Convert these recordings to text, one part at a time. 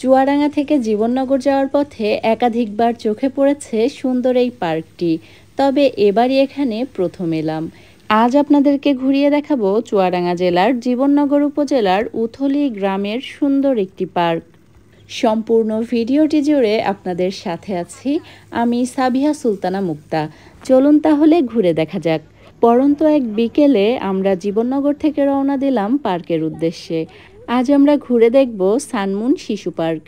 চুয়াডাঙ্গা থেকে জীবননগর যাওয়ার পথে একাধিকবার চোখে পড়েছে সুন্দর এই পার্কটি তবে এবারই এখানে প্রথম এলাম আজ আপনাদেরকে ঘুরিয়ে দেখাবো চুয়াডাঙ্গা জেলার জীবননগর উপজেলার উথলি গ্রামের সুন্দর একটি পার্ক সম্পূর্ণ ভিডিওটি জুড়ে আপনাদের সাথে আছি আমি সাবিহা সুলতানা মুক্তা চলুন তাহলে ঘুরে দেখা যাক পরন্ত এক বিকেলে আমরা জীবননগর থেকে রওনা দিলাম পার্কের উদ্দেশ্যে আজ আমরা ঘুরে দেখব সানমুন শিশু পার্ক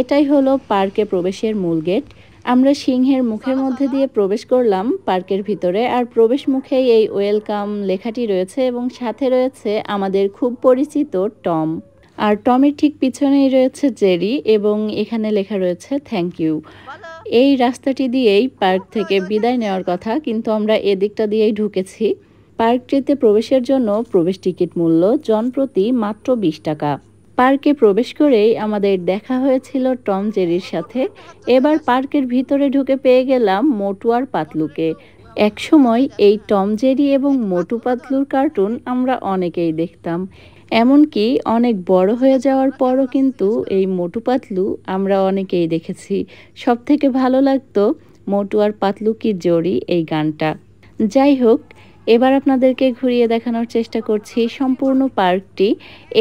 এটাই হলো পার্কে প্রবেশের মূল গেট আমরা সিংহের মুখের মধ্যে দিয়ে প্রবেশ করলাম পার্কের ভিতরে আর প্রবেশ মুখেই এই ওয়েলকাম লেখাটি রয়েছে এবং সাথে রয়েছে আমাদের খুব পরিচিত টম আর টমের ঠিক পিছনেই রয়েছে জেরি এবং এখানে লেখা রয়েছে থ্যাংক ইউ এই রাস্তাটি দিয়েই পার্ক থেকে বিদায় নেওয়ার কথা কিন্তু আমরা এদিকটা দিয়েই ঢুকেছি পার্কটিতে প্রবেশের জন্য প্রবেশ টিকিট মূল্য জনপ্রতি মাত্র বিশ টাকা পার্কে প্রবেশ করেই আমাদের দেখা হয়েছিল টম জেরির সাথে এবার পার্কের ভিতরে ঢুকে পেয়ে গেলাম মোটুয়ার পাতলুকে একসময় এই টম জেরি এবং মোটু পাতলুর কার্টুন আমরা অনেকেই দেখতাম এমনকি অনেক বড় হয়ে যাওয়ার পরও কিন্তু এই মোটু পাতলু আমরা অনেকেই দেখেছি সব থেকে ভালো লাগতো মোটু আর পাতলু কি জড়ি এই গানটা যাই হোক এবার আপনাদেরকে ঘুরিয়ে দেখানোর চেষ্টা করছি সম্পূর্ণ পার্কটি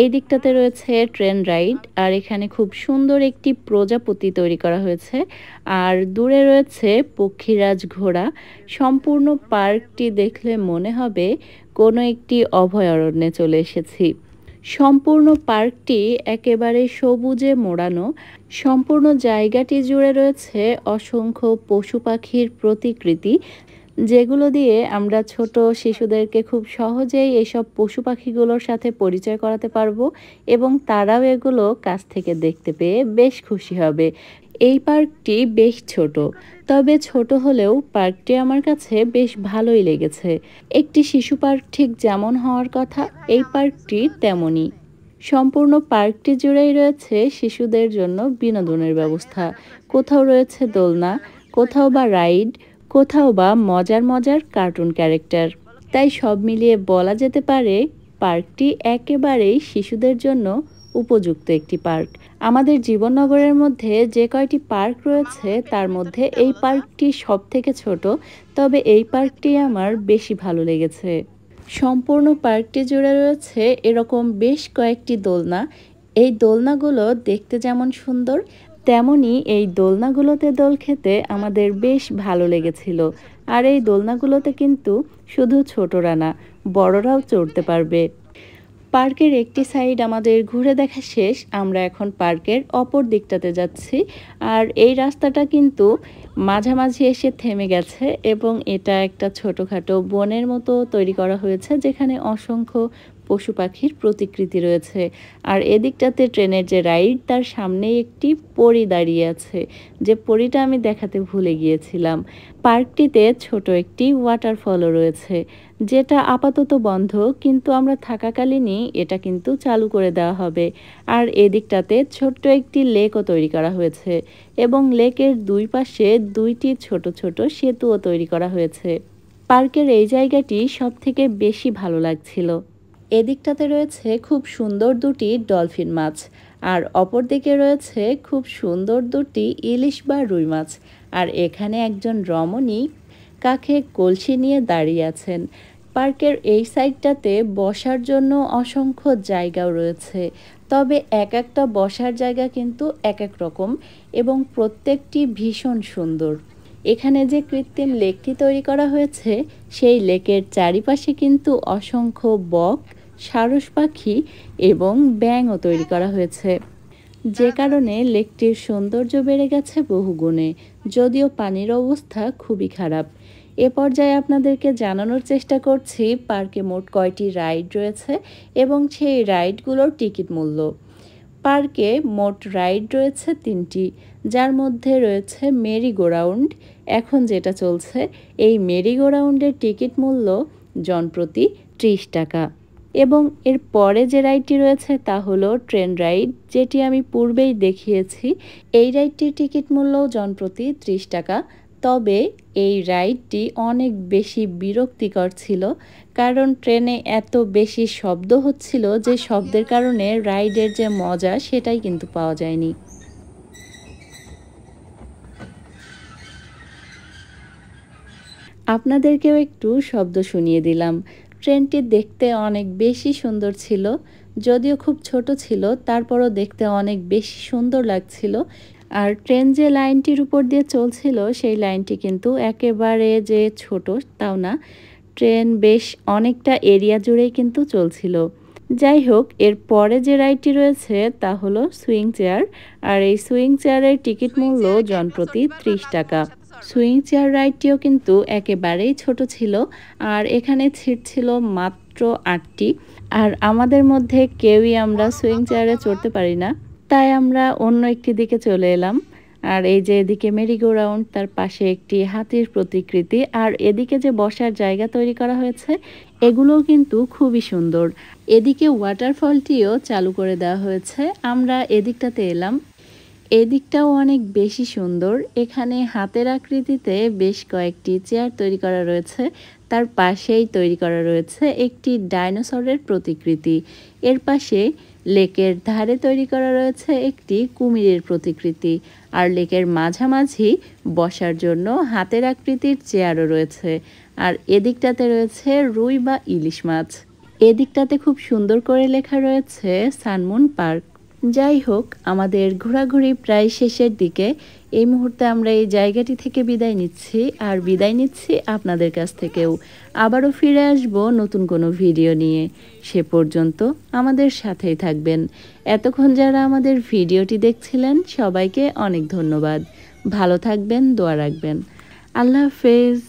এই দিকটাতে রয়েছে ট্রেন রাইড আর এখানে খুব সুন্দর একটি প্রজাপতি তৈরি করা হয়েছে আর দূরে রয়েছে পক্ষীরাজ ঘোড়া সম্পূর্ণ পার্কটি দেখলে মনে হবে কোনো একটি অভয়ারণ্যে চলে এসেছি সম্পূর্ণ পার্কটি একেবারে সবুজে মোড়ানো সম্পূর্ণ জায়গাটি জুড়ে রয়েছে অসংখ্য পশু পাখির প্রতিকৃতি যেগুলো দিয়ে আমরা ছোট শিশুদেরকে খুব সহজেই এইসব পশু পাখিগুলোর সাথে পরিচয় করাতে পারবো এবং তারাও এগুলো কাছ থেকে দেখতে পেয়ে বেশ খুশি হবে এই পার্কটি বেশ ছোট তবে ছোট হলেও পার্কটি আমার কাছে বেশ ভালোই লেগেছে একটি শিশু পার্ক ঠিক যেমন হওয়ার কথা এই পার্কটি তেমনই সম্পূর্ণ পার্কটি জুড়েই রয়েছে শিশুদের জন্য বিনোদনের ব্যবস্থা কোথাও রয়েছে দোলনা কোথাও বা রাইড কোথাও বা মজার মজার কার্টুন ক্যারেক্টার তাই সব মিলিয়ে বলা যেতে পারে পার্কটি একেবারেই শিশুদের জন্য উপযুক্ত একটি পার্ক আমাদের জীবননগরের মধ্যে যে কয়টি পার্ক রয়েছে তার মধ্যে এই পার্কটি সব থেকে ছোট তবে এই পার্কটি আমার বেশি ভালো লেগেছে সম্পূর্ণ পার্কটি জুড়ে রয়েছে এরকম বেশ কয়েকটি দোলনা এই দোলনাগুলো দেখতে যেমন সুন্দর তেমনই এই দোলনাগুলোতে দোল খেতে আমাদের বেশ ভালো লেগেছিল আর এই দোলনাগুলোতে কিন্তু শুধু ছোটরা না বড়রাও চড়তে পারবে পার্কের একটি সাইড আমাদের ঘুরে দেখা শেষ আমরা এখন পার্কের অপর দিকটাতে যাচ্ছি আর এই রাস্তাটা কিন্তু মাঝামাঝি এসে থেমে গেছে এবং এটা একটা ছোটোখাটো বনের মতো তৈরি করা হয়েছে যেখানে অসংখ্য পশু পাখির প্রতিকৃতি রয়েছে আর এদিকটাতে ট্রেনের যে রাইড তার সামনেই একটি পরি দাঁড়িয়ে আছে যে পরিটা আমি দেখাতে ভুলে গিয়েছিলাম পার্কটিতে ছোট একটি ওয়াটারফলও রয়েছে যেটা আপাতত বন্ধ কিন্তু আমরা থাকাকালীনই এটা কিন্তু চালু করে দেওয়া হবে আর এদিকটাতে ছোট্ট একটি লেকও তৈরি করা হয়েছে এবং লেকের দুই পাশে দুইটি ছোট ছোট সেতুও তৈরি করা হয়েছে পার্কের এই জায়গাটি সবথেকে বেশি ভালো লাগছিল এদিকটাতে রয়েছে খুব সুন্দর দুটি ডলফিন মাছ আর অপর দিকে রয়েছে খুব সুন্দর দুটি ইলিশ বা রুই মাছ আর এখানে একজন রমণী কাকে কলসি নিয়ে দাঁড়িয়ে আছেন পার্কের এই সাইডটাতে বসার জন্য অসংখ্য জায়গাও রয়েছে তবে এক একটা বসার জায়গা কিন্তু এক এক রকম এবং প্রত্যেকটি ভীষণ সুন্দর এখানে যে কৃত্রিম লেকটি তৈরি করা হয়েছে সেই লেকের চারিপাশে কিন্তু অসংখ্য বক সারস পাখি এবং ব্যাঙও তৈরি করা হয়েছে যে কারণে লেকটির সৌন্দর্য বেড়ে গেছে বহুগুণে যদিও পানির অবস্থা খুবই খারাপ এ পর্যায়ে আপনাদেরকে জানানোর চেষ্টা করছি পার্কে মোট কয়টি রাইড রয়েছে এবং সেই রাইডগুলোর টিকিট মূল্য পার্কে মোট রাইড রয়েছে তিনটি যার মধ্যে রয়েছে মেরি গোরাউন্ড এখন যেটা চলছে এই মেরি গোরাউন্ডের টিকিট মূল্য জনপ্রতি ত্রিশ টাকা এবং এর পরে যে রাইডটি রয়েছে তা হলো ট্রেন রাইড যেটি আমি পূর্বেই দেখিয়েছি এই রাইডটির টিকিট মূল্য জনপ্রতি ত্রিশ টাকা তবে এই রাইডটি অনেক বেশি বিরক্তিকর ছিল কারণ ট্রেনে এত বেশি শব্দ হচ্ছিল যে শব্দের কারণে রাইডের যে মজা সেটাই কিন্তু পাওয়া যায়নি আপনাদেরকেও একটু শব্দ শুনিয়ে দিলাম ট্রেনটি দেখতে অনেক বেশি সুন্দর ছিল যদিও খুব ছোট ছিল তারপরও দেখতে অনেক বেশি সুন্দর লাগছিল আর ট্রেন যে লাইনটির উপর দিয়ে চলছিল সেই লাইনটি কিন্তু একেবারে যে ছোট তাও না ট্রেন বেশ অনেকটা এরিয়া জুড়েই কিন্তু চলছিল যাই হোক এর পরে যে রাইডটি রয়েছে তা হলো সুইং চেয়ার আর এই সুইং চেয়ারের টিকিট মূল্য জনপ্রতি ত্রিশ টাকা সুইং চেয়ার রাইডটিও কিন্তু একেবারেই ছোট ছিল আর এখানে ছিট ছিল মাত্র আটটি আর আমাদের মধ্যে কেউই আমরা সুইং চেয়ারে চড়তে পারি না তাই আমরা অন্য একটি দিকে চলে এলাম আর এই যে এদিকে মেরিগো রাউন্ড তার পাশে একটি হাতির প্রতিকৃতি আর এদিকে যে বসার জায়গা তৈরি করা হয়েছে এগুলোও কিন্তু খুবই সুন্দর এদিকে ওয়াটারফলটিও চালু করে দেওয়া হয়েছে আমরা এদিকটাতে এলাম এদিকটাও অনেক বেশি সুন্দর এখানে হাতের আকৃতিতে বেশ কয়েকটি চেয়ার তৈরি করা রয়েছে তার পাশেই তৈরি করা রয়েছে একটি ডাইনোসরের প্রতিকৃতি এর পাশে লেকের ধারে তৈরি করা রয়েছে একটি কুমিরের প্রতিকৃতি আর লেকের মাঝামাঝি বসার জন্য হাতের আকৃতির চেয়ারও রয়েছে আর এদিকটাতে রয়েছে রুই বা ইলিশ মাছ এদিকটাতে খুব সুন্দর করে লেখা রয়েছে সানমুন পার্ক যাই হোক আমাদের ঘোরাঘুরি প্রায় শেষের দিকে এই মুহূর্তে আমরা এই জায়গাটি থেকে বিদায় নিচ্ছি আর বিদায় নিচ্ছি আপনাদের কাছ থেকেও আবারও ফিরে আসব নতুন কোনো ভিডিও নিয়ে সে পর্যন্ত আমাদের সাথেই থাকবেন এতক্ষণ যারা আমাদের ভিডিওটি দেখছিলেন সবাইকে অনেক ধন্যবাদ ভালো থাকবেন দোয়া রাখবেন আল্লাহ হাফেজ